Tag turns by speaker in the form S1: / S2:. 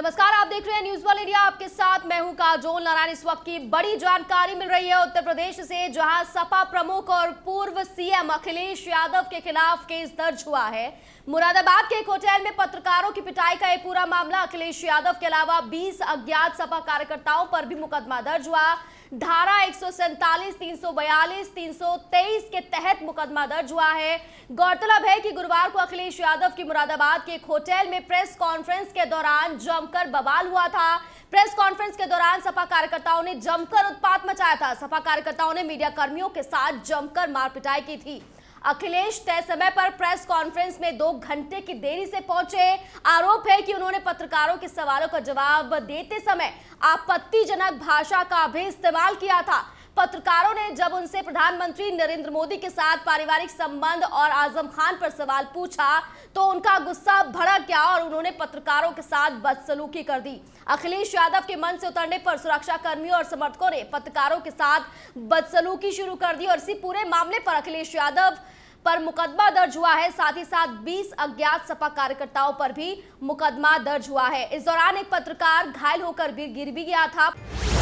S1: नमस्कार आप देख रहे हैं न्यूज वर्ल्ड इंडिया आपके साथ मैं हूं काजोल नारायण इस वक्त की बड़ी जानकारी मिल रही है उत्तर प्रदेश से जहां सपा प्रमुख और पूर्व सीएम अखिलेश यादव के खिलाफ केस दर्ज हुआ है मुरादाबाद के एक होटल में पत्रकारों की पिटाई का एक पूरा मामला अखिलेश यादव के अलावा बीस अज्ञात सपा कार्यकर्ताओं पर भी मुकदमा दर्ज हुआ धारा एक सौ के तहत मुकदमा दर्ज हुआ है गौरतलब है कि गुरुवार को अखिलेश यादव की मुरादाबाद के एक होटल में प्रेस कॉन्फ्रेंस के दौरान जमकर बवाल हुआ था प्रेस कॉन्फ्रेंस के दौरान सपा कार्यकर्ताओं ने जमकर उत्पात मचाया था सपा कार्यकर्ताओं ने मीडिया कर्मियों के साथ जमकर मारपिटाई की थी अखिलेश तय समय पर प्रेस कॉन्फ्रेंस में दो घंटे की देरी से पहुंचे आरोप है कि उन्होंने पत्रकारों के सवालों का जवाब देते समय आपत्तिजनक भाषा का भी इस्तेमाल किया था पत्रकारों में जब उनसे प्रधानमंत्री नरेंद्र मोदी के साथ पारिवारिक संबंध और आजम खान पर सवाल पूछा तो उनका गुस्सा भड़क गया और उन्होंने पत्रकारों के साथ बदसलूकी कर दी अखिलेश यादव के मन से उतरने पर सुरक्षा कर्मियों और समर्थकों ने पत्रकारों के साथ बदसलूकी शुरू कर दी और इसी पूरे मामले पर अखिलेश यादव पर मुकदमा दर्ज हुआ है साथ ही साथ 20 अज्ञात सपा कार्यकर्ताओं पर भी मुकदमा दर्ज हुआ है इस दौरान एक पत्रकार घायल होकर भी गिर भी गया था